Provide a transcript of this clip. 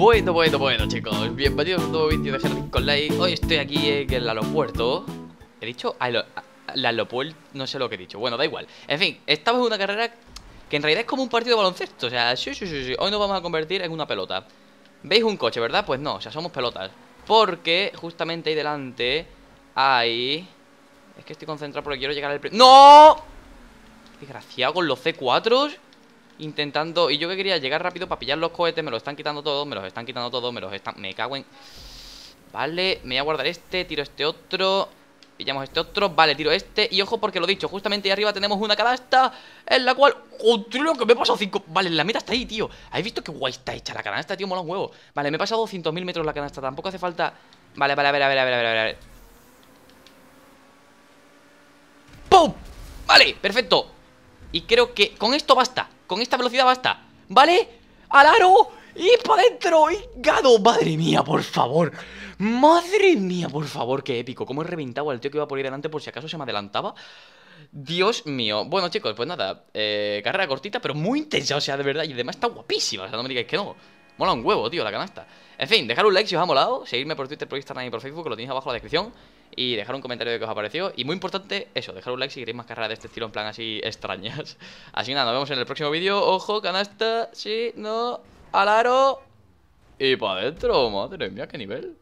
Bueno, bueno, bueno, chicos, bienvenidos a un nuevo vídeo de con Like Hoy estoy aquí en el aeropuerto. ¿He dicho? el ah, aeropuerto, ah, no sé lo que he dicho. Bueno, da igual. En fin, estamos en una carrera que en realidad es como un partido de baloncesto. O sea, sí, sí, sí, sí. Hoy nos vamos a convertir en una pelota. ¿Veis un coche, verdad? Pues no, o sea, somos pelotas. Porque justamente ahí delante hay... Es que estoy concentrado porque quiero llegar al... ¡No! Desgraciado con los C4s intentando. Y yo que quería llegar rápido para pillar los cohetes. Me los están quitando todos, me los están quitando todos, me los están. Me cago en. Vale, me voy a guardar este, tiro este otro. Pillamos este otro, vale, tiro este Y ojo porque lo he dicho, justamente ahí arriba tenemos una canasta En la cual, ¡Oh, lo que me he pasado cinco... Vale, la meta está ahí, tío ¿Habéis visto qué guay está hecha la canasta, tío? Mola un huevo Vale, me he pasado 200.000 metros la canasta Tampoco hace falta... Vale, vale, a ver, a ver, a ver, a ver, a ver ¡Pum! Vale, perfecto Y creo que con esto basta con esta velocidad basta, ¿vale? ¡Al aro! ¡Y para adentro! ¡Y ¡Madre mía, por favor! ¡Madre mía, por favor! ¡Qué épico! ¿Cómo he reventado al tío que iba por ir delante por si acaso se me adelantaba? Dios mío. Bueno, chicos, pues nada. Eh, carrera cortita, pero muy intensa, o sea, de verdad. Y además está guapísima. O sea, no me digáis que no. Mola un huevo, tío, la canasta. En fin, dejar un like si os ha molado, seguirme por Twitter, por Instagram y por Facebook, que lo tenéis abajo en la descripción. Y dejar un comentario de qué os ha parecido. Y muy importante, eso, dejar un like si queréis más carreras de este estilo en plan así extrañas. Así nada, nos vemos en el próximo vídeo. Ojo, canasta, sí, no, al aro. Y para adentro, madre mía, qué nivel.